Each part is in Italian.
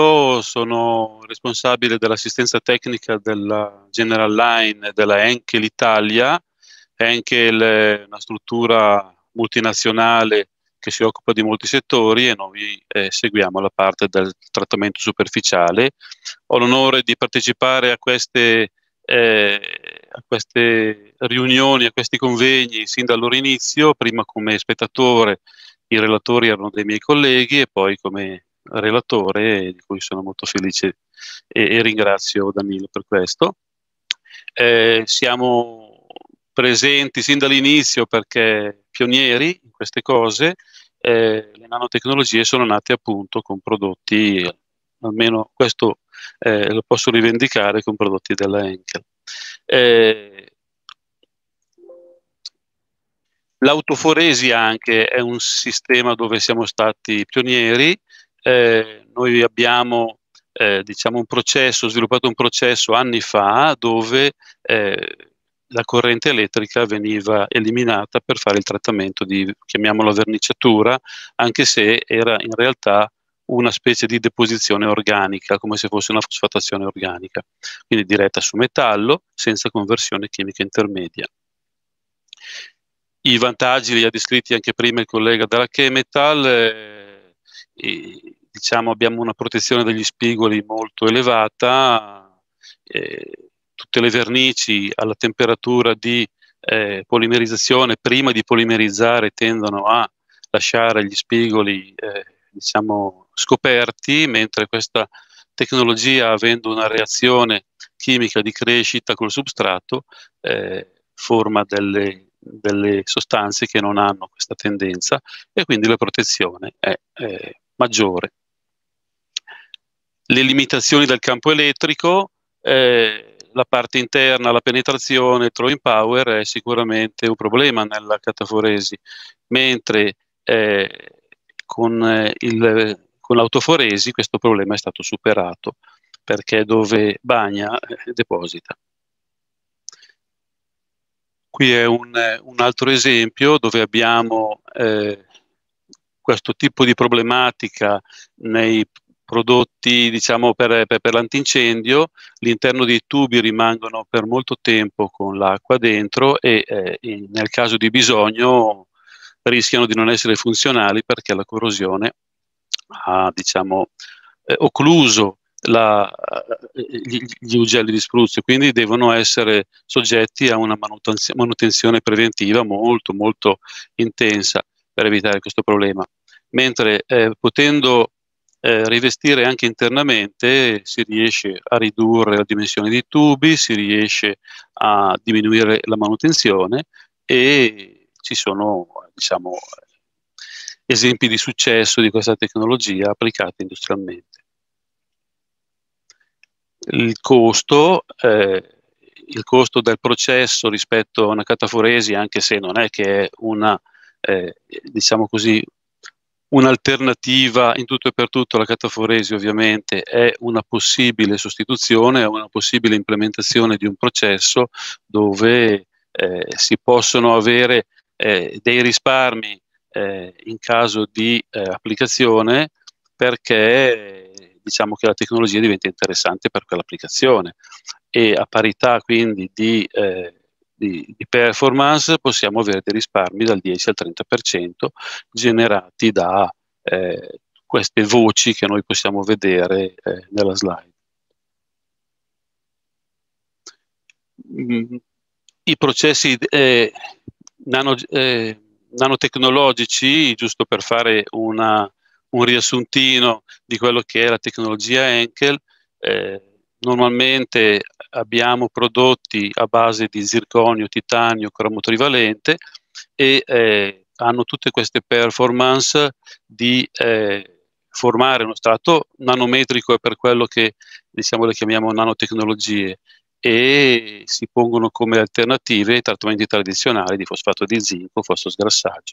momento sono responsabile dell'assistenza tecnica della General Line della Enkel Italia. Enkel è una struttura multinazionale che si occupa di molti settori e noi eh, seguiamo la parte del trattamento superficiale. Ho l'onore di partecipare a queste, eh, a queste riunioni, a questi convegni sin dal loro inizio, prima come spettatore, i relatori erano dei miei colleghi e poi come relatore, di cui sono molto felice e, e ringrazio Danilo per questo. Eh, siamo presenti sin dall'inizio perché pionieri in queste cose, eh, le nanotecnologie sono nate appunto con prodotti, almeno questo eh, lo posso rivendicare, con prodotti della Enkel. Henkel. Eh, l'autoforesi anche è un sistema dove siamo stati pionieri, eh, noi abbiamo eh, diciamo un processo, sviluppato un processo anni fa dove eh, la corrente elettrica veniva eliminata per fare il trattamento di, chiamiamola verniciatura, anche se era in realtà una specie di deposizione organica, come se fosse una fosfatazione organica, quindi diretta su metallo senza conversione chimica intermedia. I vantaggi li ha descritti anche prima il collega della Chemetal, eh, diciamo, abbiamo una protezione degli spigoli molto elevata, eh, tutte le vernici alla temperatura di eh, polimerizzazione, prima di polimerizzare, tendono a lasciare gli spigoli eh, diciamo, scoperti, mentre questa tecnologia, avendo una reazione chimica di crescita col substrato, eh, forma delle, delle sostanze che non hanno questa tendenza e quindi la protezione è, è eh, maggiore le limitazioni del campo elettrico, eh, la parte interna, la penetrazione, il throwing power è sicuramente un problema nella cataforesi, mentre eh, con, eh, il, con l'autoforesi questo problema è stato superato, perché dove bagna eh, deposita. Qui è un, un, altro esempio dove abbiamo eh, questo tipo di problematica nei prodotti diciamo, per, per, per l'antincendio, l'interno dei tubi rimangono per molto tempo con l'acqua dentro e, eh, e nel caso di bisogno rischiano di non essere funzionali perché la corrosione ha diciamo, eh, occluso la, eh, gli, gli, ugelli di spruzzo, quindi devono essere soggetti a una manutenzione preventiva molto molto intensa per evitare questo problema. Mentre eh, potendo eh, rivestire anche internamente, si riesce a ridurre la dimensione dei tubi, si riesce a diminuire la manutenzione e ci sono diciamo, esempi di successo di questa tecnologia applicata industrialmente. Il costo, eh, il costo del processo rispetto a una cataforesi, anche se non è che è una eh, diciamo così, Un'alternativa in tutto e per tutto alla cataforesi ovviamente è una possibile sostituzione, è una possibile implementazione di un processo dove eh, si possono avere eh, dei risparmi eh, in caso di eh, applicazione perché diciamo che la tecnologia diventa interessante per quell'applicazione e a parità quindi di eh, di, di, performance possiamo avere dei risparmi dal 10 al 30% generati da eh, queste voci che noi possiamo vedere eh, nella slide. Mm, I processi eh, nano, eh, nanotecnologici, giusto per fare una, un riassuntino di quello che è la tecnologia Enkel, eh, normalmente abbiamo prodotti a base di zirconio, titanio, cromotrivalente e eh, hanno tutte queste performance di eh, formare uno strato nanometrico, è per quello che diciamo, le chiamiamo nanotecnologie e si pongono come alternative ai trattamenti tradizionali di fosfato di zinco, fosfosgrassaggio,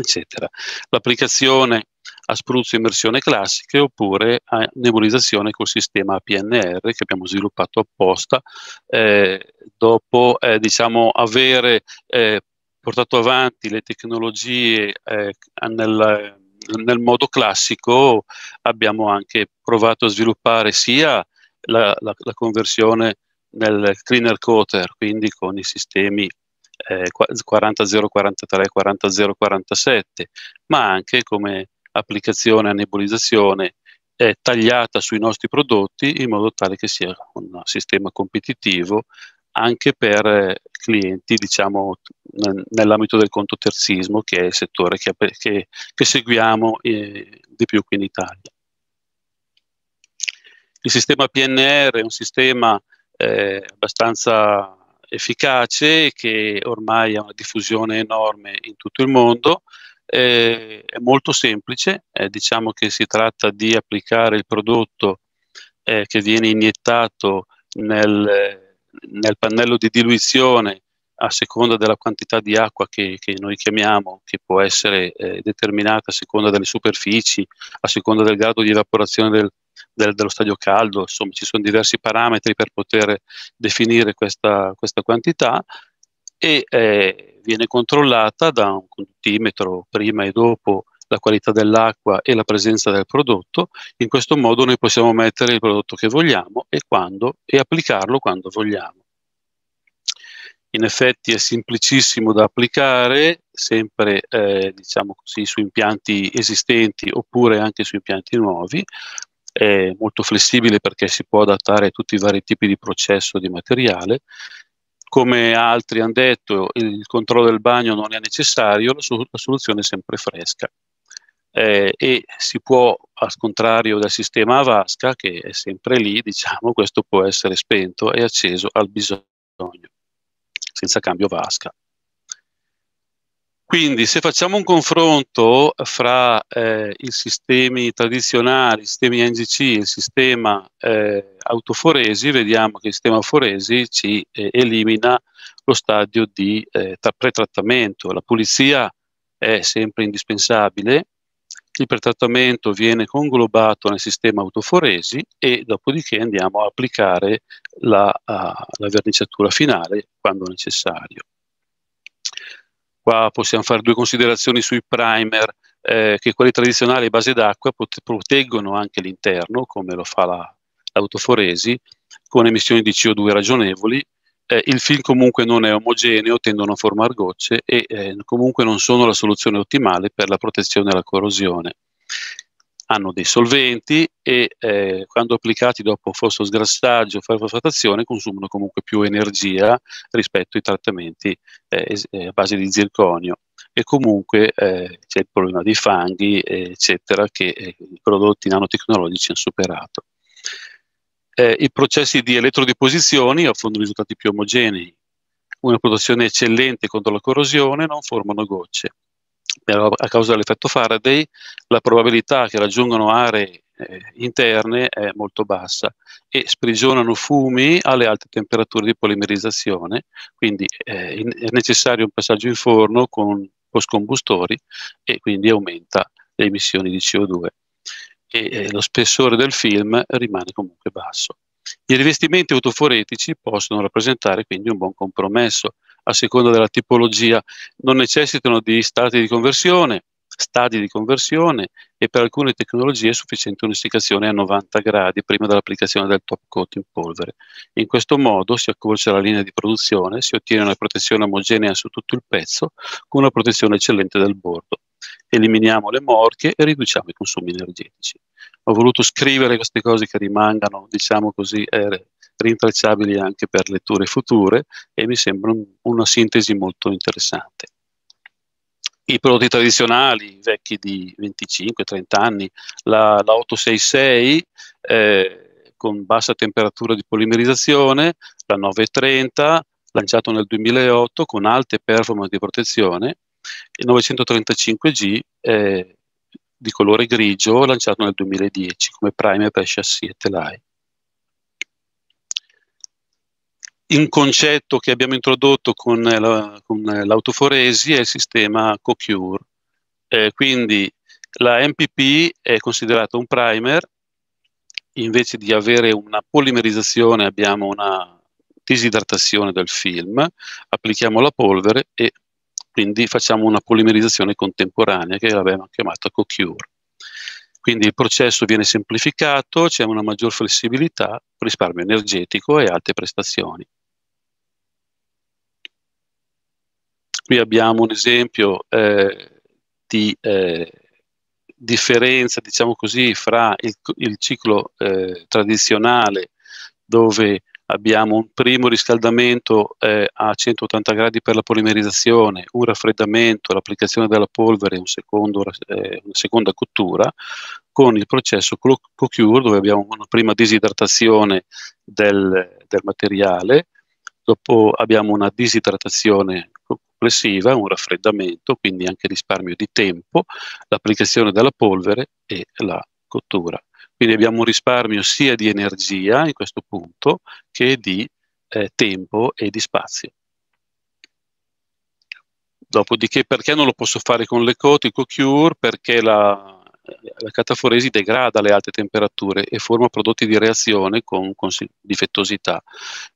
eccetera. L'applicazione a spruzzo immersione classiche oppure a nebulizzazione col sistema PNR che abbiamo sviluppato apposta eh, dopo eh, diciamo, avere eh, portato avanti le tecnologie eh, nel, nel, modo classico abbiamo anche provato a sviluppare sia la, la, la conversione nel cleaner coater, quindi con i sistemi eh, 40043, 40047, ma anche come applicazione a nebulizzazione è tagliata sui nostri prodotti in modo tale che sia un sistema competitivo anche per eh, clienti, diciamo, nell'ambito del conto terzismo, che è il settore che, che, che seguiamo eh, di più qui in Italia. Il sistema PNR è un sistema eh, abbastanza efficace che ormai ha una diffusione enorme in tutto il mondo, eh, è molto semplice, eh, diciamo che si tratta di applicare il prodotto eh, che viene iniettato nel, nel, pannello di diluizione a seconda della quantità di acqua che, che noi chiamiamo, che può essere eh, determinata a seconda delle superfici, a seconda del grado di evaporazione del, del, dello stadio caldo, insomma ci sono diversi parametri per poter definire questa, questa quantità e eh, viene controllata da un conduttimetro prima e dopo la qualità dell'acqua e la presenza del prodotto. In questo modo noi possiamo mettere il prodotto che vogliamo e, quando, e applicarlo quando vogliamo. In effetti è semplicissimo da applicare, sempre eh, diciamo così, su impianti esistenti oppure anche su impianti nuovi. È molto flessibile perché si può adattare a tutti i vari tipi di processo di materiale come altri hanno detto, il controllo del bagno non è necessario, la, sol- la soluzione è sempre fresca. Eh, e si può, al contrario del sistema a vasca, che è sempre lì, diciamo, questo può essere spento e acceso al bisogno, senza cambio vasca. Quindi se facciamo un confronto fra eh, i sistemi tradizionali, i sistemi NGC e il sistema eh, autoforesi, vediamo che il sistema foresi ci eh, elimina lo stadio di eh, pretrattamento. La pulizia è sempre indispensabile, il pretrattamento viene conglobato nel sistema autoforesi e dopodiché andiamo a applicare la, a, la verniciatura finale quando necessario. Qua possiamo fare due considerazioni sui primer, eh, che quelli tradizionali a base d'acqua proteggono anche l'interno, come lo fa la, l'autoforesi, con emissioni di CO2 ragionevoli. Eh, il film comunque non è omogeneo, tendono a formare gocce e eh, comunque non sono la soluzione ottimale per la protezione dalla corrosione hanno dei solventi e eh, quando applicati dopo fosfo sgrassaggio o fosfatazione consumano comunque più energia rispetto ai trattamenti eh, eh, a base di zirconio e comunque eh, c'è il problema dei fanghi eccetera che eh, i prodotti nanotecnologici hanno superato. Eh, I processi di elettrodiposizioni offrono risultati più omogenei, una protezione eccellente contro la corrosione, non formano gocce a causa dell'effetto Faraday, la probabilità che raggiungano aree eh, interne è molto bassa e sprigionano fumi alle alte temperature di polimerizzazione, quindi eh, in, è necessario un passaggio in forno con post-combustori e quindi aumenta le emissioni di CO2 e eh, lo spessore del film rimane comunque basso. I rivestimenti autoforetici possono rappresentare quindi un buon compromesso a seconda della tipologia, non necessitano di stati di conversione, stadi di conversione e per alcune tecnologie è sufficiente un'isticazione a 90 gradi prima dell'applicazione del top coat in polvere. In questo modo si accorcia la linea di produzione, si ottiene una protezione omogenea su tutto il pezzo con una protezione eccellente del bordo eliminiamo le morche e riduciamo i consumi energetici. Ho voluto scrivere queste cose che rimangano, diciamo così, eh, rintracciabili anche per letture future e mi sembra un, una sintesi molto interessante. I prodotti tradizionali, vecchi di 25-30 anni, la, la 866 eh, con bassa temperatura di polimerizzazione, la 930 lanciato nel 2008 con alte performance di protezione, il 935G eh, di colore grigio lanciato nel 2010 come primer per chassis e telai. Un concetto che abbiamo introdotto con, la, con l'autoforesi è il sistema CoCure. Eh, quindi la MPP è considerata un primer, invece di avere una polimerizzazione abbiamo una disidratazione del film, applichiamo la polvere e quindi facciamo una polimerizzazione contemporanea che l'avevamo chiamata CoCure. Quindi il processo viene semplificato, c'è una maggior flessibilità, risparmio energetico e alte prestazioni. Qui abbiamo un esempio eh, di eh, differenza, diciamo così, fra il, il ciclo eh, tradizionale dove abbiamo un primo riscaldamento eh, a 180 gradi per la polimerizzazione, un raffreddamento, l'applicazione della polvere, un secondo, eh, una seconda cottura, con il processo CoCure dove abbiamo una prima disidratazione del, del materiale, dopo abbiamo una disidratazione complessiva, un raffreddamento, quindi anche risparmio di tempo, l'applicazione della polvere e la cottura. Quindi abbiamo un risparmio sia di energia in questo punto che di eh, tempo e di spazio. Dopodiché perché non lo posso fare con le cote, il CoCure? Perché la, eh, la cataforesi degrada le alte temperature e forma prodotti di reazione con, con difettosità.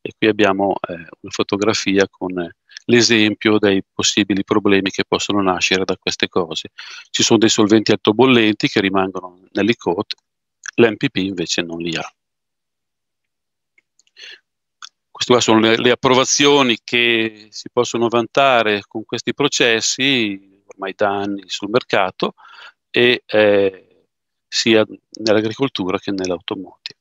E qui abbiamo eh, una fotografia con eh, l'esempio dei possibili problemi che possono nascere da queste cose. Ci sono dei solventi altobollenti che rimangono nell'ICOT l'MPP invece non li ha. Queste qua sono le, le approvazioni che si possono vantare con questi processi ormai da anni sul mercato e eh, sia nell'agricoltura che nell'automotive.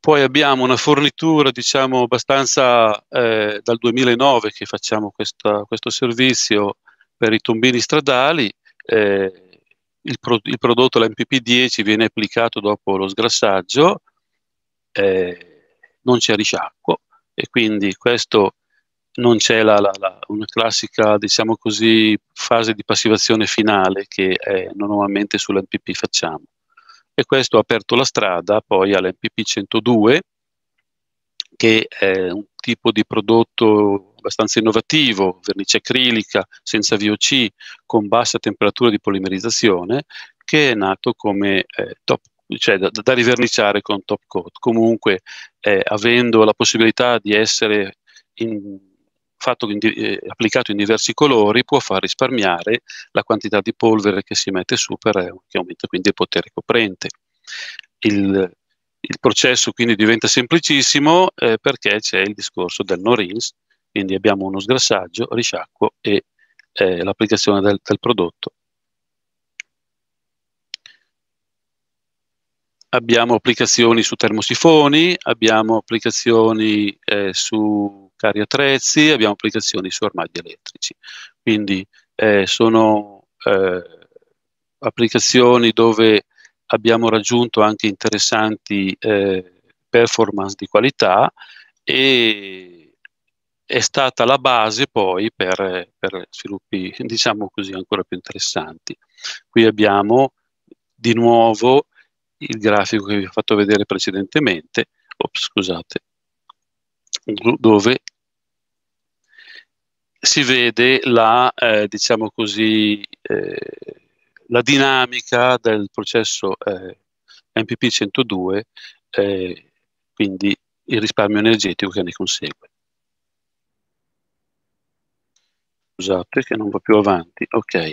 Poi abbiamo una fornitura, diciamo, abbastanza eh, dal 2009 che facciamo questa, questo servizio per i tombini stradali, eh, il, pro, il prodotto, l'MPP10, viene applicato dopo lo sgrassaggio, eh, non c'è risciacquo e quindi questo non c'è la, la, la, una classica diciamo così, fase di passivazione finale che è, eh, normalmente sull'MPP facciamo. E questo ha aperto la strada poi all'MPP 102 che è un tipo di prodotto abbastanza innovativo, vernice acrilica, senza VOC, con bassa temperatura di polimerizzazione, che è nato come eh, top cioè da, da, riverniciare con top coat. Comunque, eh, avendo la possibilità di essere in, fatto, in, eh, applicato in diversi colori, può far risparmiare la quantità di polvere che si mette su, per, eh, che aumenta quindi il potere coprente. Il, il processo quindi diventa semplicissimo eh, perché c'è il discorso del no rinse, quindi abbiamo uno sgrassaggio, risciacquo e eh, l'applicazione del, del prodotto. abbiamo applicazioni su termosifoni, abbiamo applicazioni eh, su carri attrezzi, abbiamo applicazioni su armadi elettrici. Quindi eh, sono eh, applicazioni dove abbiamo raggiunto anche interessanti eh, performance di qualità e è stata la base poi per, per sviluppi, diciamo così, ancora più interessanti. Qui abbiamo di nuovo il grafico che vi ho fatto vedere precedentemente, ops, scusate, dove si vede la, eh, diciamo così, eh, la dinamica del processo eh, MPP 102, eh, quindi il risparmio energetico che ne consegue. Scusate che non va più avanti, ok.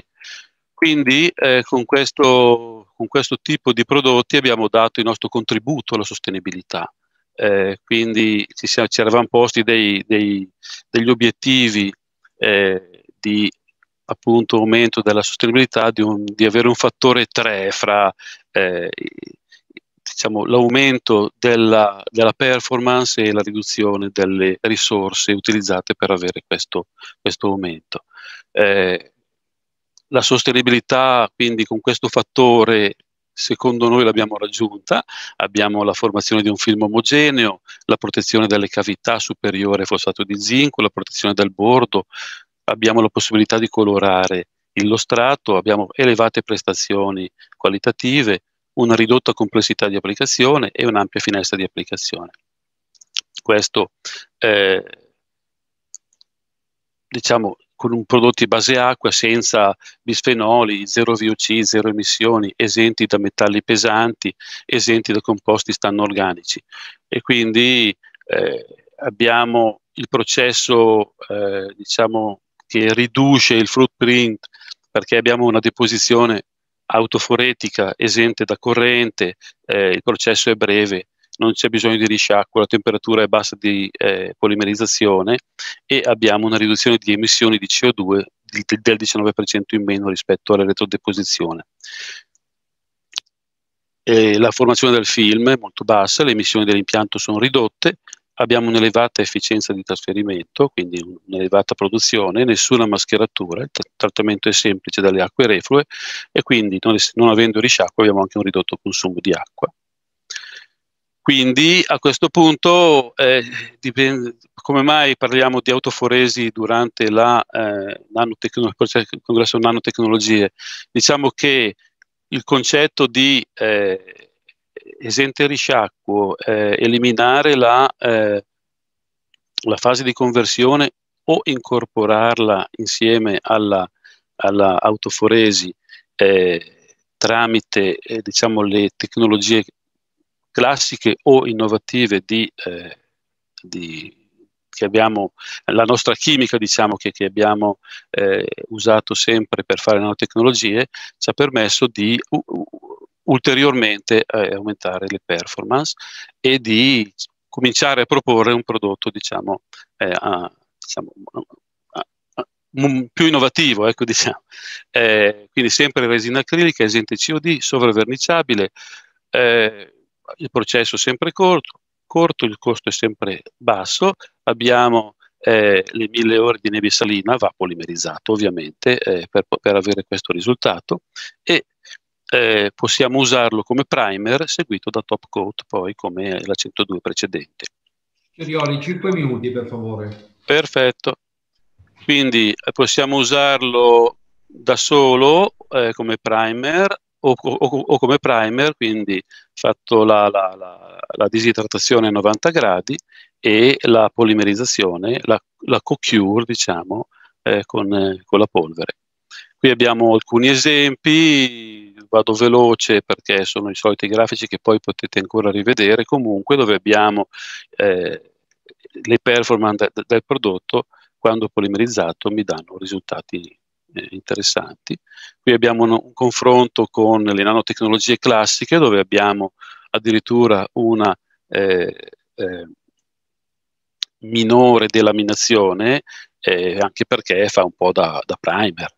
Quindi eh, con, questo, con, questo, tipo di prodotti abbiamo dato il nostro contributo alla sostenibilità. Eh, quindi ci, siamo, ci eravamo posti dei, dei, degli obiettivi eh, di appunto aumento della sostenibilità di, un, di avere un fattore 3 fra eh, diciamo, l'aumento della, della, performance e la riduzione delle risorse utilizzate per avere questo, questo aumento. Eh, la sostenibilità quindi con questo fattore secondo noi l'abbiamo raggiunta, abbiamo la formazione di un film omogeneo, la protezione delle cavità superiore fossato di zinco, la protezione del bordo, abbiamo la possibilità di colorare lo strato, abbiamo elevate prestazioni qualitative, una ridotta complessità di applicazione e un'ampia finestra di applicazione. Questo, eh, diciamo, con un prodotto base acqua senza bisfenoli, zero VOC, zero emissioni, esenti da metalli pesanti, esenti da composti stanno-organici. E quindi eh, abbiamo il processo, eh, diciamo, che riduce il footprint perché abbiamo una deposizione autoforetica esente da corrente, eh, il processo è breve, non c'è bisogno di risciacquo, la temperatura è bassa di eh, polimerizzazione e abbiamo una riduzione di emissioni di CO2 di, del 19% in meno rispetto all'elettrodeposizione. E eh, la formazione del film è molto bassa, le emissioni dell'impianto sono ridotte, abbiamo un'elevata efficienza di trasferimento, quindi un'elevata produzione, nessuna mascheratura, il trattamento è semplice dalle acque reflue e quindi non, non avendo risciacquo abbiamo anche un ridotto consumo di acqua. Quindi a questo punto eh, dipende, come mai parliamo di autoforesi durante la, eh, il congresso nanotecnologie? Diciamo che il concetto di eh, esente risciacquo, eh, eliminare la, eh, la, fase di conversione o incorporarla insieme all'autoforesi alla eh, tramite eh, diciamo, le tecnologie classiche o innovative di, eh, di, che abbiamo, la nostra chimica diciamo, che, che abbiamo eh, usato sempre per fare nanotecnologie, ci ha permesso di uh, ulteriormente eh, aumentare le performance e di cominciare a proporre un prodotto diciamo, eh, a, diciamo a, a, più innovativo. Ecco, diciamo. Eh, quindi sempre resina acrilica, esente COD, sovraverniciabile, eh, il processo è sempre corto, corto, il costo è sempre basso, abbiamo eh, le mille ore di nebisalina va polimerizzato ovviamente eh, per, per, avere questo risultato e eh, possiamo usarlo come primer seguito da top coat poi come la 102 precedente. Cerioli, 5 minuti per favore. Perfetto. Quindi eh, possiamo usarlo da solo eh, come primer o, o, o, come primer, quindi fatto la, la, la, la, disidratazione a 90 gradi e la polimerizzazione, la, la co-cure diciamo, eh, con, eh, con la polvere. Qui abbiamo alcuni esempi, vado veloce perché sono i soliti grafici che poi potete ancora rivedere, comunque dove abbiamo eh, le performance del prodotto quando polimerizzato mi danno risultati eh, interessanti. Qui abbiamo un, un, confronto con le nanotecnologie classiche dove abbiamo addirittura una eh, eh minore delaminazione eh, anche perché fa un po' da, da primer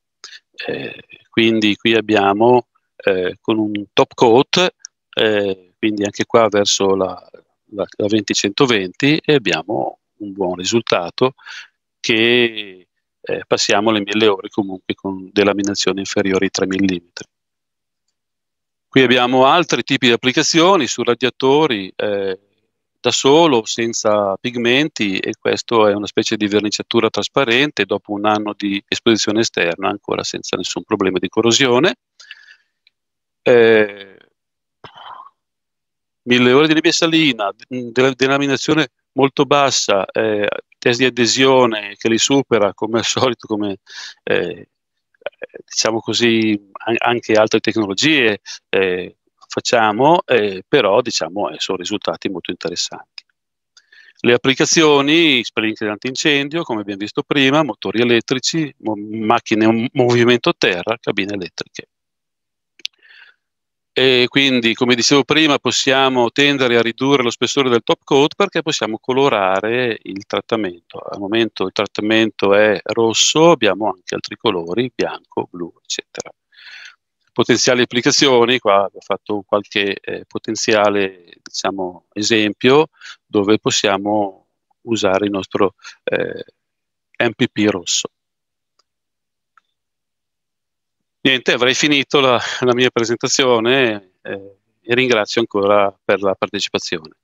eh, quindi qui abbiamo eh, con un top coat, eh, quindi anche qua verso la, la, la 20-120 e abbiamo un buon risultato che eh, passiamo le 1000 ore comunque con delaminazioni inferiori ai 3 mm. Qui abbiamo altri tipi di applicazioni su radiatori, eh, da solo, senza pigmenti e questo è una specie di verniciatura trasparente dopo un anno di esposizione esterna, ancora senza nessun problema di corrosione. Eh, mille ore di nebbia salina, della denominazione molto bassa, eh, test di adesione che li supera come al solito, come eh, diciamo così, anche altre tecnologie, eh, facciamo, eh, però diciamo, eh, sono risultati molto interessanti. Le applicazioni, spelling antincendio, come abbiamo visto prima, motori elettrici, mo macchine a movimento a terra, cabine elettriche. E quindi, come dicevo prima, possiamo tendere a ridurre lo spessore del top coat perché possiamo colorare il trattamento. Al momento il trattamento è rosso, abbiamo anche altri colori, bianco, blu, eccetera potenziali applicazioni, qua ho fatto qualche eh, potenziale diciamo, esempio dove possiamo usare il nostro eh, MPP rosso. Niente, avrei finito la, la mia presentazione eh, e ringrazio ancora per la partecipazione.